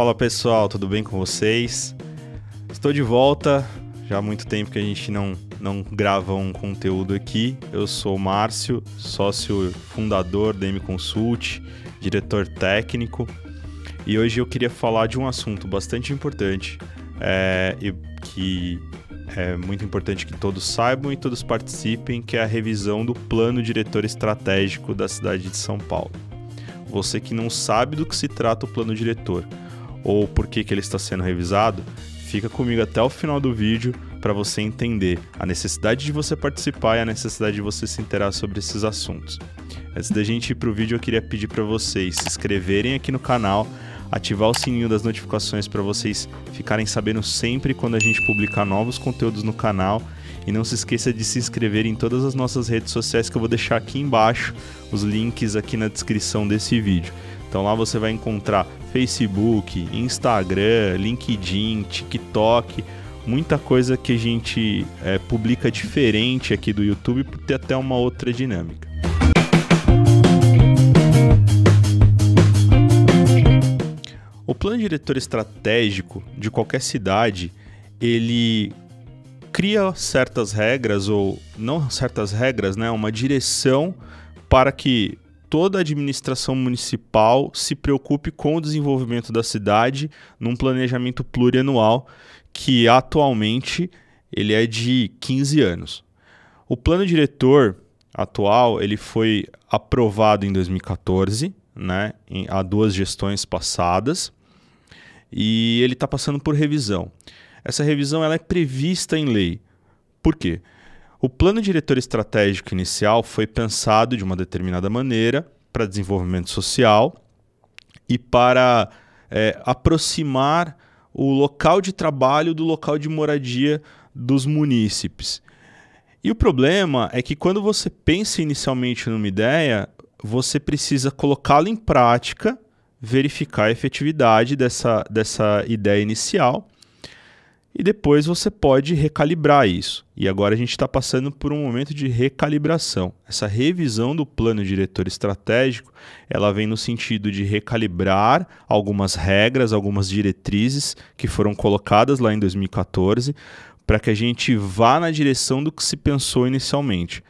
Fala pessoal, tudo bem com vocês? Estou de volta. Já há muito tempo que a gente não, não grava um conteúdo aqui. Eu sou o Márcio, sócio fundador da M Consult, diretor técnico. E hoje eu queria falar de um assunto bastante importante é, e que é muito importante que todos saibam e todos participem, que é a revisão do plano diretor estratégico da cidade de São Paulo. Você que não sabe do que se trata o plano diretor, ou por que, que ele está sendo revisado, fica comigo até o final do vídeo para você entender a necessidade de você participar e a necessidade de você se interar sobre esses assuntos. Antes da gente ir para o vídeo, eu queria pedir para vocês se inscreverem aqui no canal, ativar o sininho das notificações para vocês ficarem sabendo sempre quando a gente publicar novos conteúdos no canal. E não se esqueça de se inscrever em todas as nossas redes sociais que eu vou deixar aqui embaixo, os links aqui na descrição desse vídeo. Então lá você vai encontrar Facebook, Instagram, LinkedIn, TikTok, muita coisa que a gente é, publica diferente aqui do YouTube por ter até uma outra dinâmica. O plano diretor estratégico de qualquer cidade, ele cria certas regras ou não certas regras, né, uma direção para que toda a administração municipal se preocupe com o desenvolvimento da cidade num planejamento plurianual que atualmente ele é de 15 anos. O plano diretor atual ele foi aprovado em 2014, né, em, há duas gestões passadas, e ele está passando por revisão. Essa revisão ela é prevista em lei. Por quê? O plano diretor estratégico inicial foi pensado de uma determinada maneira para desenvolvimento social e para é, aproximar o local de trabalho do local de moradia dos munícipes. E o problema é que quando você pensa inicialmente numa ideia, você precisa colocá-la em prática, verificar a efetividade dessa, dessa ideia inicial e depois você pode recalibrar isso. E agora a gente está passando por um momento de recalibração. Essa revisão do plano diretor estratégico, ela vem no sentido de recalibrar algumas regras, algumas diretrizes que foram colocadas lá em 2014, para que a gente vá na direção do que se pensou inicialmente.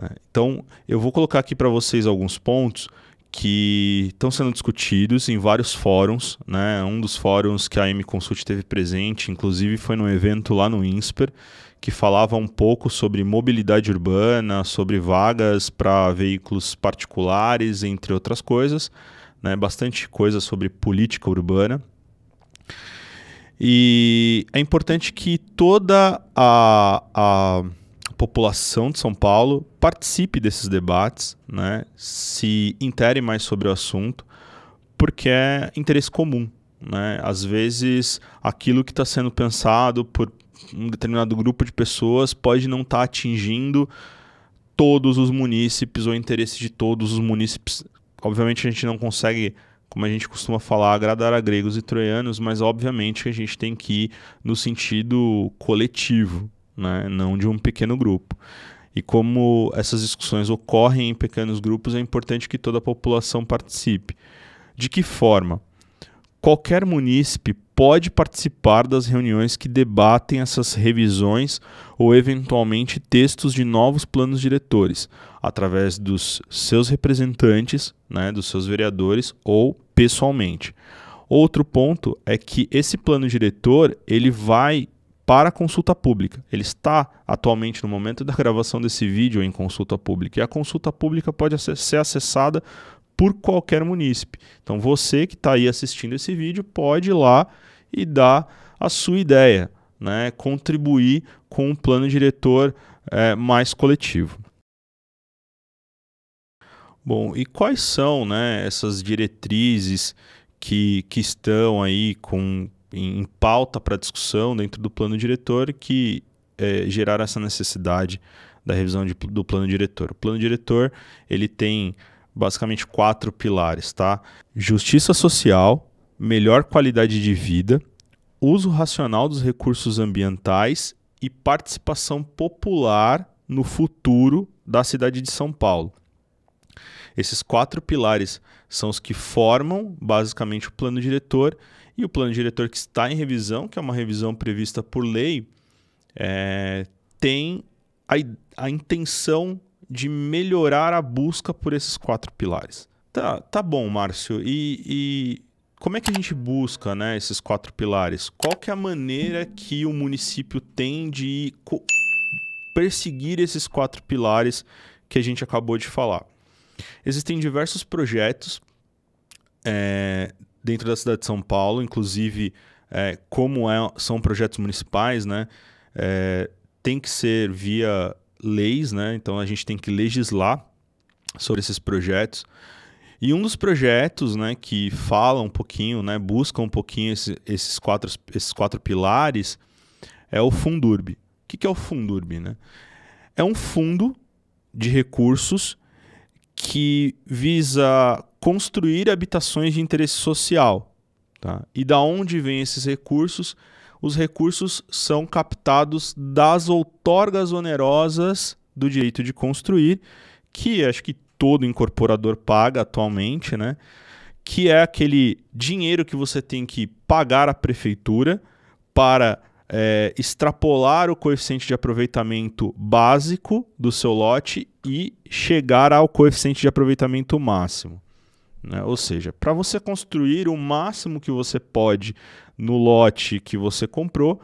Né? Então, eu vou colocar aqui para vocês alguns pontos que estão sendo discutidos em vários fóruns. Né? Um dos fóruns que a M Consult teve presente, inclusive, foi num evento lá no INSPER, que falava um pouco sobre mobilidade urbana, sobre vagas para veículos particulares, entre outras coisas. Né? Bastante coisa sobre política urbana. E é importante que toda a, a população de São Paulo participe desses debates, né? se intere mais sobre o assunto, porque é interesse comum. Né? Às vezes, aquilo que está sendo pensado por um determinado grupo de pessoas pode não estar tá atingindo todos os munícipes ou interesse de todos os munícipes. Obviamente, a gente não consegue como a gente costuma falar, agradar a gregos e troianos, mas obviamente que a gente tem que ir no sentido coletivo, né? não de um pequeno grupo. E como essas discussões ocorrem em pequenos grupos, é importante que toda a população participe. De que forma? Qualquer munícipe pode participar das reuniões que debatem essas revisões ou, eventualmente, textos de novos planos diretores, através dos seus representantes, né, dos seus vereadores ou pessoalmente. Outro ponto é que esse plano diretor ele vai para consulta pública. Ele está atualmente no momento da gravação desse vídeo em consulta pública e a consulta pública pode ser acessada por qualquer munícipe. Então você que está aí assistindo esse vídeo pode ir lá e dar a sua ideia, né? contribuir com um plano diretor é, mais coletivo. Bom, e quais são né, essas diretrizes que, que estão aí com, em pauta para discussão dentro do plano diretor que é, geraram essa necessidade da revisão de, do plano diretor. O plano diretor ele tem basicamente quatro pilares, tá? Justiça social, melhor qualidade de vida, uso racional dos recursos ambientais e participação popular no futuro da cidade de São Paulo. Esses quatro pilares são os que formam basicamente o plano diretor e o plano diretor que está em revisão, que é uma revisão prevista por lei, é, tem a, a, intenção de melhorar a busca por esses quatro pilares. Tá, tá bom, Márcio. E, e como é que a gente busca né, esses quatro pilares? Qual que é a maneira que o município tem de perseguir esses quatro pilares que a gente acabou de falar? Existem diversos projetos é, dentro da cidade de São Paulo, inclusive é, como é, são projetos municipais, né? É, tem que ser via leis, né? Então a gente tem que legislar sobre esses projetos. E um dos projetos né, que fala um pouquinho, né, busca um pouquinho esse, esses, quatro, esses quatro pilares é o Fundurb. O que, que é o Fundurb? Né? É um fundo de recursos que visa construir habitações de interesse social. Tá? E da onde vêm esses recursos? Os recursos são captados das outorgas onerosas do direito de construir, que acho que todo incorporador paga atualmente, né? que é aquele dinheiro que você tem que pagar à prefeitura para é, extrapolar o coeficiente de aproveitamento básico do seu lote e chegar ao coeficiente de aproveitamento máximo. Né? Ou seja, para você construir o máximo que você pode no lote que você comprou,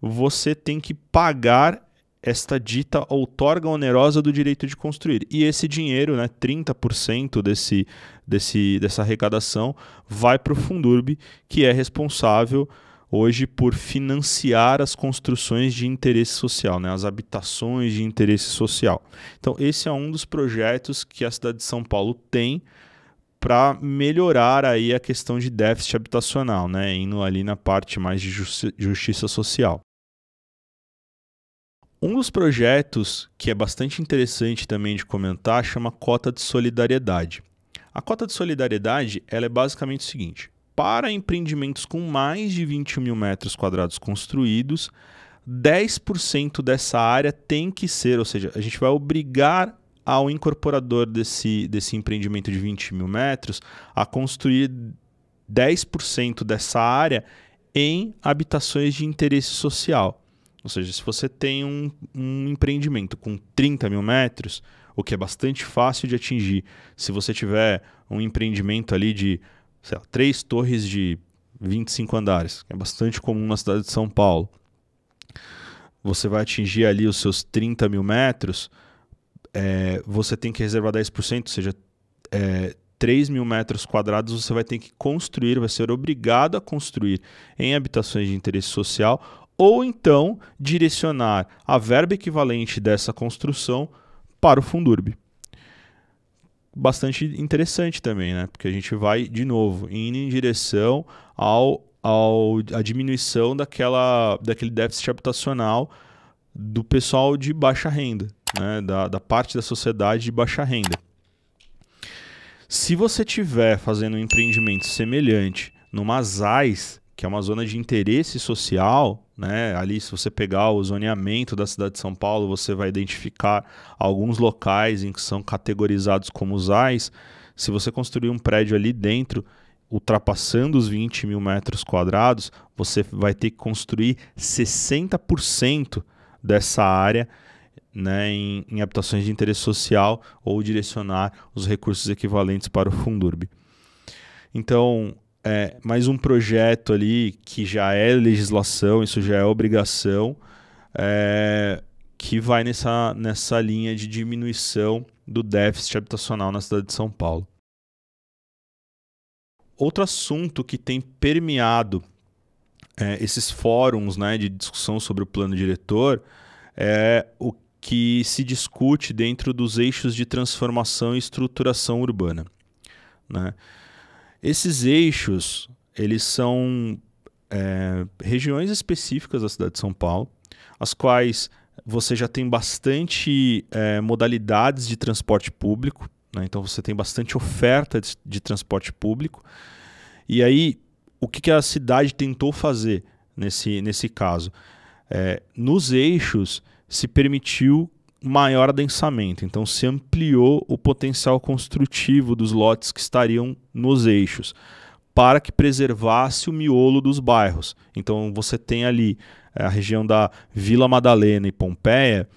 você tem que pagar esta dita outorga onerosa do direito de construir. E esse dinheiro, né, 30% desse, desse, dessa arrecadação, vai para o Fundurbe que é responsável hoje por financiar as construções de interesse social, né? as habitações de interesse social. Então, esse é um dos projetos que a cidade de São Paulo tem para melhorar aí a questão de déficit habitacional, né? indo ali na parte mais de justi justiça social. Um dos projetos que é bastante interessante também de comentar chama Cota de Solidariedade. A cota de solidariedade ela é basicamente o seguinte: para empreendimentos com mais de 20 mil metros quadrados construídos, 10% dessa área tem que ser, ou seja, a gente vai obrigar ao incorporador desse, desse empreendimento de 20 mil metros a construir 10% dessa área em habitações de interesse social. Ou seja, se você tem um, um empreendimento com 30 mil metros, o que é bastante fácil de atingir, se você tiver um empreendimento ali de sei lá, três torres de 25 andares, que é bastante comum na cidade de São Paulo. Você vai atingir ali os seus 30 mil metros, é, você tem que reservar 10%, ou seja, é, 3 mil metros quadrados você vai ter que construir, vai ser obrigado a construir em habitações de interesse social, ou então direcionar a verba equivalente dessa construção para o Fundurb bastante interessante também, né? Porque a gente vai, de novo, indo em direção ao, ao a diminuição daquela, daquele déficit habitacional do pessoal de baixa renda, né? da, da parte da sociedade de baixa renda. Se você tiver fazendo um empreendimento semelhante numa ZAIS, que é uma zona de interesse social, né? Ali, se você pegar o zoneamento da cidade de São Paulo, você vai identificar alguns locais em que são categorizados como usais. Se você construir um prédio ali dentro, ultrapassando os 20 mil metros quadrados, você vai ter que construir 60% dessa área né, em, em habitações de interesse social ou direcionar os recursos equivalentes para o Fundurb. Então, é, mais um projeto ali que já é legislação, isso já é obrigação, é, que vai nessa, nessa linha de diminuição do déficit habitacional na cidade de São Paulo. Outro assunto que tem permeado é, esses fóruns né, de discussão sobre o plano diretor é o que se discute dentro dos eixos de transformação e estruturação urbana. Né? Esses eixos, eles são é, regiões específicas da cidade de São Paulo, as quais você já tem bastante é, modalidades de transporte público, né? então você tem bastante oferta de, de transporte público. E aí, o que, que, a cidade tentou fazer nesse, nesse caso? É, nos eixos se permitiu maior adensamento, então se ampliou o potencial construtivo dos lotes que estariam nos eixos, para que preservasse o miolo dos bairros. Então você tem ali eh, a região da Vila Madalena e Pompeia,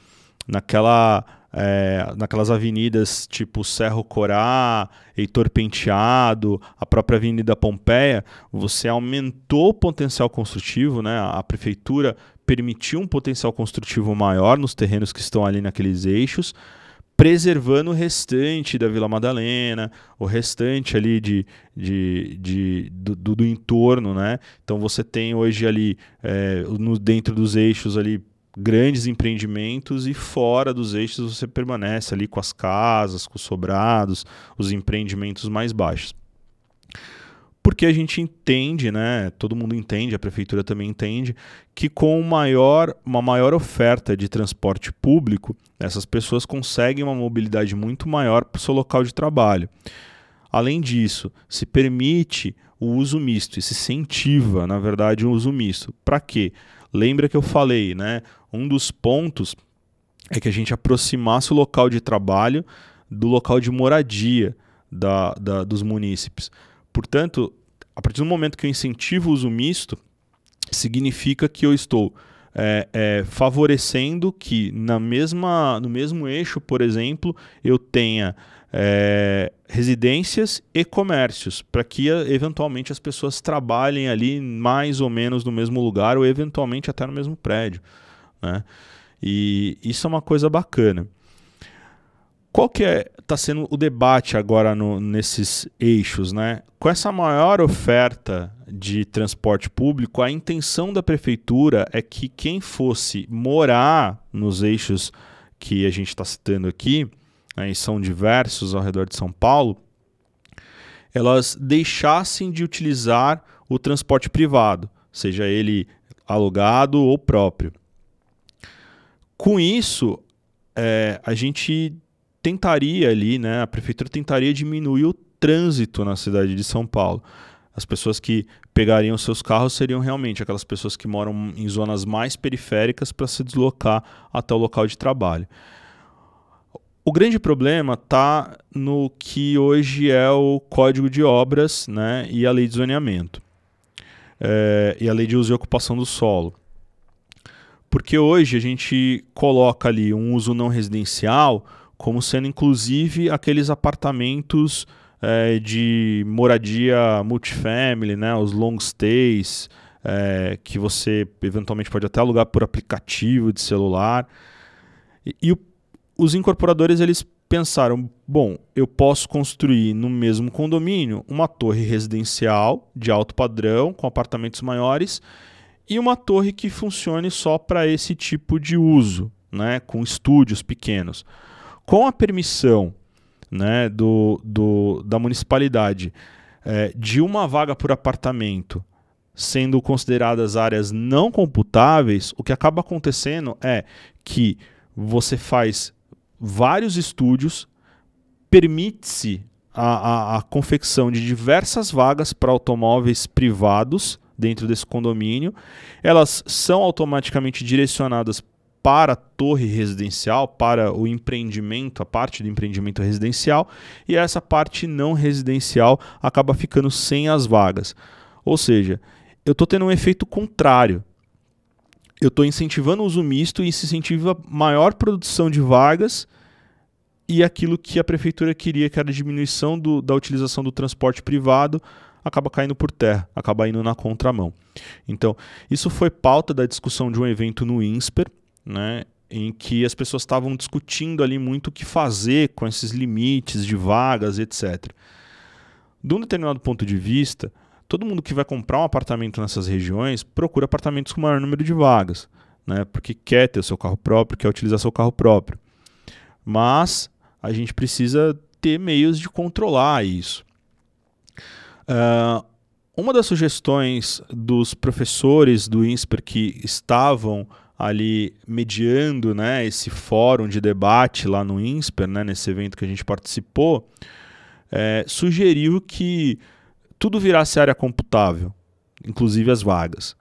naquela é, naquelas avenidas tipo Serro Corá, Heitor Penteado, a própria Avenida Pompeia, você aumentou o potencial construtivo, né? A prefeitura permitiu um potencial construtivo maior nos terrenos que estão ali naqueles eixos, preservando o restante da Vila Madalena, o restante ali de, de, de do, do, do, entorno, né? Então você tem hoje ali é, no, dentro dos eixos ali grandes empreendimentos e fora dos eixos você permanece ali com as casas, com os sobrados, os empreendimentos mais baixos. Porque a gente entende, né? Todo mundo entende, a prefeitura também entende, que com maior, uma maior oferta de transporte público, essas pessoas conseguem uma mobilidade muito maior para o seu local de trabalho. Além disso, se permite o uso misto e se incentiva, na verdade, o uso misto. Para quê? Lembra que eu falei, né? Um dos pontos é que a gente aproximasse o local de trabalho do local de moradia da, da, dos munícipes. Portanto, a partir do momento que eu incentivo o uso misto, significa que eu estou é, é, favorecendo que na mesma, no mesmo eixo, por exemplo, eu tenha é, residências e comércios, para que eh, eventualmente as pessoas trabalhem ali mais ou menos no mesmo lugar ou eventualmente até no mesmo prédio. Né? E isso é uma coisa bacana. Qual que está é, tá sendo o debate agora no, nesses eixos? Né? Com essa maior oferta de transporte público, a intenção da prefeitura é que quem fosse morar nos eixos que a gente está citando aqui, né, e são diversos ao redor de São Paulo, elas deixassem de utilizar o transporte privado, seja ele alugado ou próprio. Com isso, é, a gente tentaria ali, né, a prefeitura tentaria diminuir o trânsito na cidade de São Paulo. As pessoas que pegariam seus carros seriam realmente aquelas pessoas que moram em zonas mais periféricas para se deslocar até o local de trabalho. O grande problema está no que hoje é o Código de Obras né, e a Lei de Zoneamento é, e a Lei de Uso e Ocupação do Solo. Porque hoje a gente coloca ali um uso não residencial como sendo inclusive aqueles apartamentos é, de moradia multifamily, né, os long stays, é, que você eventualmente pode até alugar por aplicativo de celular. E, e o os incorporadores eles pensaram, bom, eu posso construir no mesmo condomínio uma torre residencial de alto padrão com apartamentos maiores e uma torre que funcione só para esse tipo de uso, né, com estúdios pequenos. Com a permissão né, do, do, da municipalidade é, de uma vaga por apartamento sendo consideradas áreas não computáveis, o que acaba acontecendo é que você faz vários estúdios, permite-se a, a, a confecção de diversas vagas para automóveis privados dentro desse condomínio. Elas são automaticamente direcionadas para a torre residencial, para o empreendimento, a parte do empreendimento residencial, e essa parte não residencial acaba ficando sem as vagas. Ou seja, eu estou tendo um efeito contrário eu estou incentivando o uso misto e incentiva maior produção de vagas e aquilo que a prefeitura queria, que era a diminuição do, da utilização do transporte privado, acaba caindo por terra, acaba indo na contramão. Então, isso foi pauta da discussão de um evento no INSPER, né, em que as pessoas estavam discutindo ali muito o que fazer com esses limites de vagas, etc. De um determinado ponto de vista, todo mundo que vai comprar um apartamento nessas regiões procura apartamentos com maior número de vagas, né? Porque quer ter o seu carro próprio, quer utilizar seu carro próprio. Mas a gente precisa ter meios de controlar isso. Uh, uma das sugestões dos professores do INSPER que estavam ali mediando né, esse fórum de debate lá no INSPER, né, nesse evento que a gente participou, é, sugeriu que tudo virasse área computável, inclusive as vagas.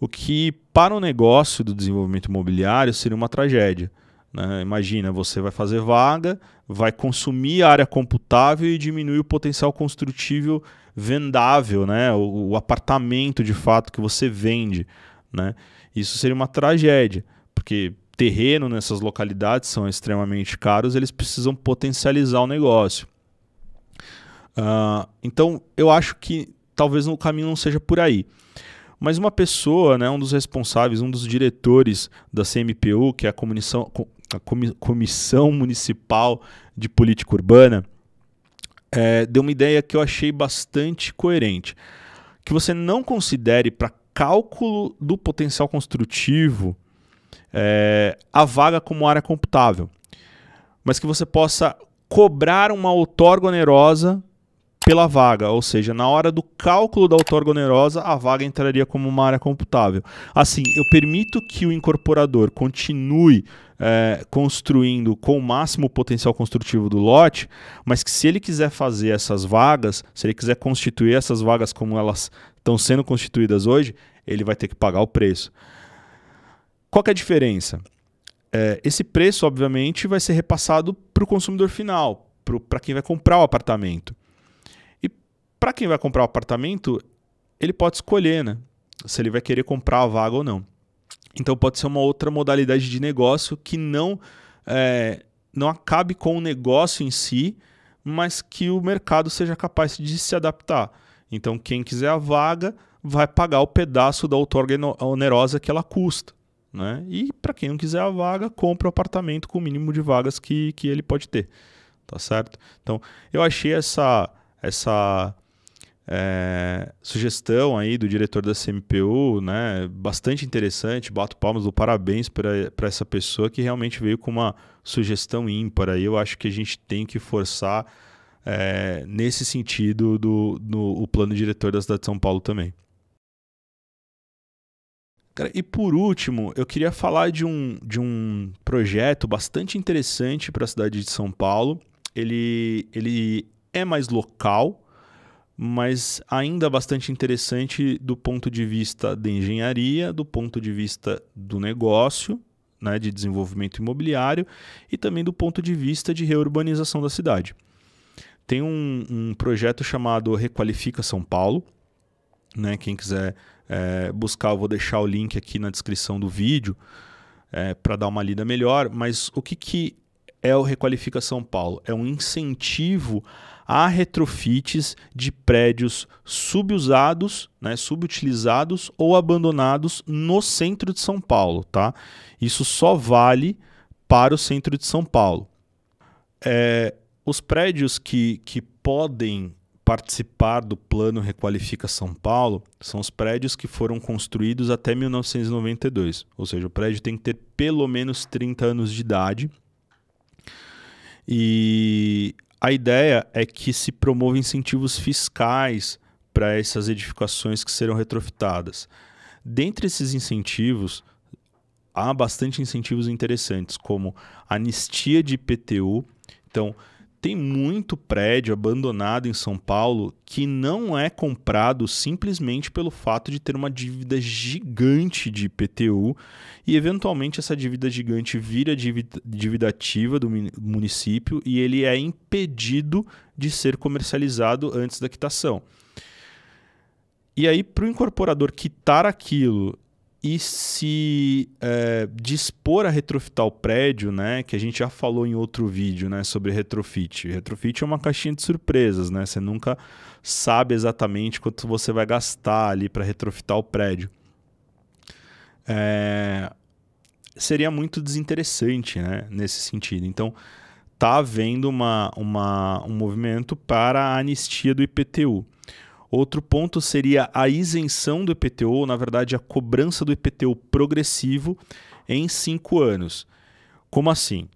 O que para o negócio do desenvolvimento imobiliário seria uma tragédia. Né? Imagina, você vai fazer vaga, vai consumir a área computável e diminuir o potencial construtível vendável, né? o, o apartamento de fato que você vende. Né? Isso seria uma tragédia, porque terreno nessas localidades são extremamente caros, eles precisam potencializar o negócio. Ah, então, eu acho que talvez o caminho não seja por aí. Mas uma pessoa, né, um dos responsáveis, um dos diretores da CMPU, que é a Comissão, a Comissão Municipal de Política Urbana, é, deu uma ideia que eu achei bastante coerente. Que você não considere para cálculo do potencial construtivo é, a vaga como área computável, mas que você possa cobrar uma outorga onerosa pela vaga, ou seja, na hora do cálculo da outorga onerosa, a vaga entraria como uma área computável. Assim, eu permito que o incorporador continue é, construindo com o máximo potencial construtivo do lote, mas que se ele quiser fazer essas vagas, se ele quiser constituir essas vagas como elas estão sendo constituídas hoje, ele vai ter que pagar o preço. Qual é a diferença? É, esse preço, obviamente, vai ser repassado para o consumidor final, para quem vai comprar o apartamento para quem vai comprar o um apartamento, ele pode escolher, né? Se ele vai querer comprar a vaga ou não. Então pode ser uma outra modalidade de negócio que não é, não acabe com o negócio em si, mas que o mercado seja capaz de se adaptar. Então quem quiser a vaga vai pagar o pedaço da outorga onerosa que ela custa. Né? E para quem não quiser a vaga, compra o apartamento com o mínimo de vagas que, que ele pode ter. Tá certo? Então eu achei essa, essa é, sugestão aí do diretor da CMPU, né? Bastante interessante, bato palmas, do parabéns para essa pessoa que realmente veio com uma sugestão ímpar. Aí eu acho que a gente tem que forçar é, nesse sentido do, do o plano diretor da cidade de São Paulo também. Cara, e por último, eu queria falar de um, de um projeto bastante interessante para a cidade de São Paulo. Ele, ele é mais local, mas ainda bastante interessante do ponto de vista de engenharia, do ponto de vista do negócio, né, de desenvolvimento imobiliário e também do ponto de vista de reurbanização da cidade. Tem um, um projeto chamado Requalifica São Paulo. Né, quem quiser é, buscar, eu vou deixar o link aqui na descrição do vídeo é, para dar uma lida melhor. Mas o que, que é o Requalifica São Paulo? É um incentivo há retrofits de prédios subusados, né, subutilizados ou abandonados no centro de São Paulo. Tá? Isso só vale para o centro de São Paulo. É, os prédios que, que podem participar do plano Requalifica São Paulo são os prédios que foram construídos até 1992. Ou seja, o prédio tem que ter pelo menos 30 anos de idade. E a ideia é que se promova incentivos fiscais para essas edificações que serão retrofitadas. Dentre esses incentivos, há bastante incentivos interessantes, como anistia de IPTU. Então, tem muito prédio abandonado em São Paulo que não é comprado simplesmente pelo fato de ter uma dívida gigante de IPTU e, eventualmente, essa dívida gigante vira dívida, dívida ativa do município e ele é impedido de ser comercializado antes da quitação. E aí, para o incorporador quitar aquilo e se é, dispor a retrofitar o prédio, né? Que a gente já falou em outro vídeo, né? Sobre retrofit. Retrofit é uma caixinha de surpresas, né? Você nunca sabe exatamente quanto você vai gastar ali para retrofitar o prédio. É, seria muito desinteressante, né? Nesse sentido. Então, tá havendo uma, uma, um movimento para a anistia do IPTU. Outro ponto seria a isenção do IPTU, ou, na verdade, a cobrança do IPTU progressivo em cinco anos. Como assim?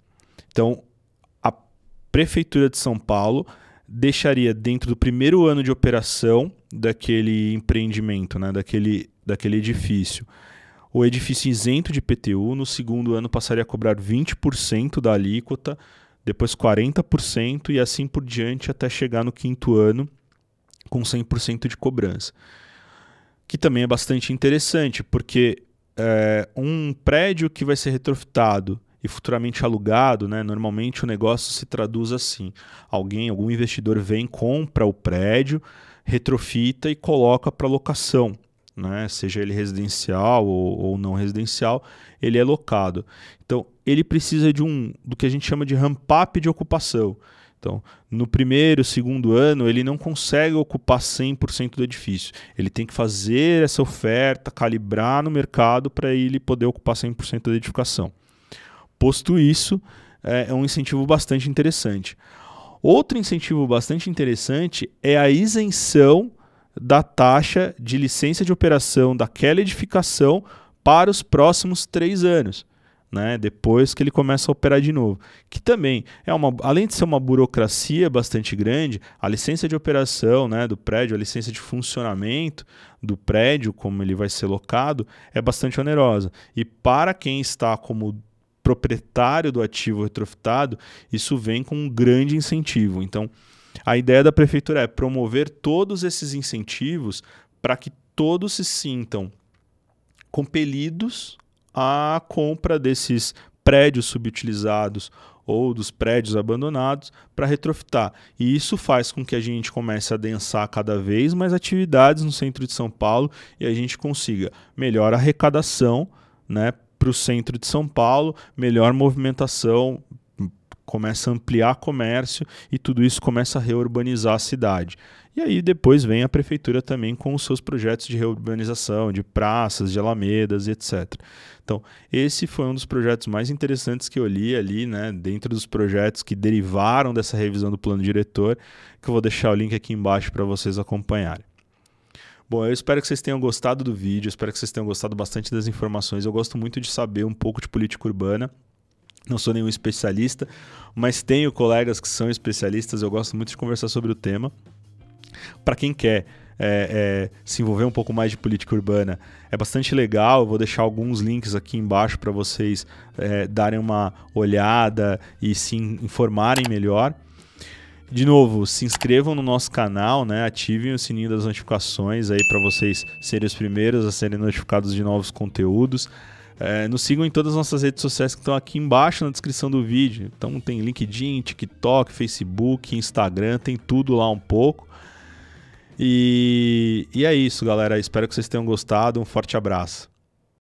Então, a Prefeitura de São Paulo deixaria dentro do primeiro ano de operação daquele empreendimento, né, daquele, daquele edifício, o edifício isento de IPTU, no segundo ano passaria a cobrar 20% da alíquota, depois 40% e assim por diante até chegar no quinto ano com 100% de cobrança. Que também é bastante interessante, porque é, um prédio que vai ser retrofitado e futuramente alugado, né, normalmente o negócio se traduz assim: alguém, algum investidor vem, compra o prédio, retrofita e coloca para locação. Né, seja ele residencial ou, ou, não residencial, ele é locado. Então, ele precisa de um do que a gente chama de ramp-up de ocupação. Então, no primeiro, segundo ano, ele não consegue ocupar 100% do edifício. Ele tem que fazer essa oferta, calibrar no mercado para ele poder ocupar 100% da edificação. Posto isso, é, é um incentivo bastante interessante. Outro incentivo bastante interessante é a isenção da taxa de licença de operação daquela edificação para os próximos três anos né, depois que ele começa a operar de novo. Que também é uma, além de ser uma burocracia bastante grande, a licença de operação, né, do prédio, a licença de funcionamento do prédio, como ele vai ser locado, é bastante onerosa. E para quem está como proprietário do ativo retrofitado, isso vem com um grande incentivo. Então, a ideia da prefeitura é promover todos esses incentivos para que todos se sintam compelidos a compra desses prédios subutilizados ou dos prédios abandonados para retrofitar. E isso faz com que a gente comece a densar cada vez mais atividades no centro de São Paulo e a gente consiga melhor arrecadação né, para o centro de São Paulo, melhor movimentação começa a ampliar comércio e tudo isso começa a reurbanizar a cidade. E aí depois vem a prefeitura também com os seus projetos de reurbanização, de praças, de alamedas, etc. Então, esse foi um dos projetos mais interessantes que eu li ali, né, dentro dos projetos que derivaram dessa revisão do plano diretor, que eu vou deixar o link aqui embaixo para vocês acompanharem. Bom, eu espero que vocês tenham gostado do vídeo, espero que vocês tenham gostado bastante das informações. Eu gosto muito de saber um pouco de política urbana. Não sou nenhum especialista, mas tenho colegas que são especialistas, eu gosto muito de conversar sobre o tema. Para quem quer é, é, se envolver um pouco mais de política urbana, é bastante legal. Eu vou deixar alguns links aqui embaixo para vocês é, darem uma olhada e se informarem melhor. De novo, se inscrevam no nosso canal, né? ativem o sininho das notificações aí para vocês serem os primeiros a serem notificados de novos conteúdos. É, nos sigam em todas as nossas redes sociais que estão aqui embaixo na descrição do vídeo. Então tem LinkedIn, TikTok, Facebook, Instagram, tem tudo lá um pouco. E, e é isso, galera. Espero que vocês tenham gostado. Um forte abraço.